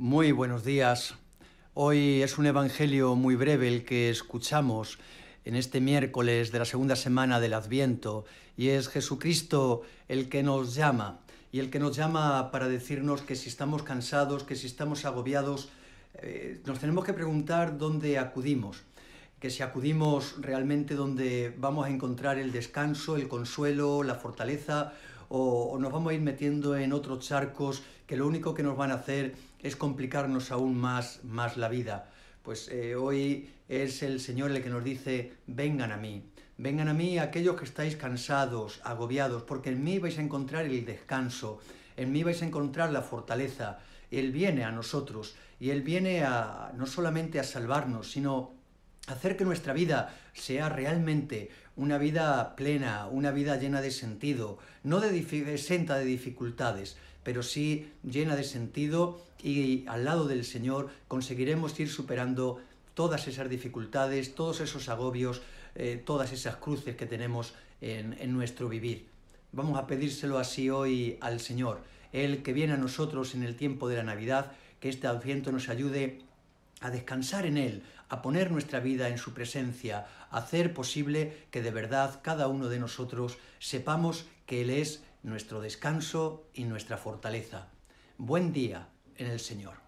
Muy buenos días. Hoy es un evangelio muy breve el que escuchamos en este miércoles de la segunda semana del Adviento y es Jesucristo el que nos llama y el que nos llama para decirnos que si estamos cansados, que si estamos agobiados, eh, nos tenemos que preguntar dónde acudimos, que si acudimos realmente donde vamos a encontrar el descanso, el consuelo, la fortaleza o, nos vamos a ir metiendo en otros charcos que lo único que nos van a hacer es complicarnos aún más, más la vida. Pues eh, hoy es el Señor el que nos dice, vengan a mí, vengan a mí aquellos que estáis cansados, agobiados, porque en mí vais a encontrar el descanso, en mí vais a encontrar la fortaleza. Él viene a nosotros y Él viene a no solamente a salvarnos, sino hacer que nuestra vida sea realmente una vida plena, una vida llena de sentido, no de exenta de dificultades, pero sí llena de sentido y al lado del Señor conseguiremos ir superando todas esas dificultades, todos esos agobios, eh, todas esas cruces que tenemos en, nuestro vivir. Vamos a pedírselo así hoy al Señor, el que viene a nosotros en el tiempo de la Navidad, que este adviento nos ayude a descansar en Él, a poner nuestra vida en su presencia, a hacer posible que de verdad cada uno de nosotros sepamos que Él es nuestro descanso y nuestra fortaleza. Buen día en el Señor.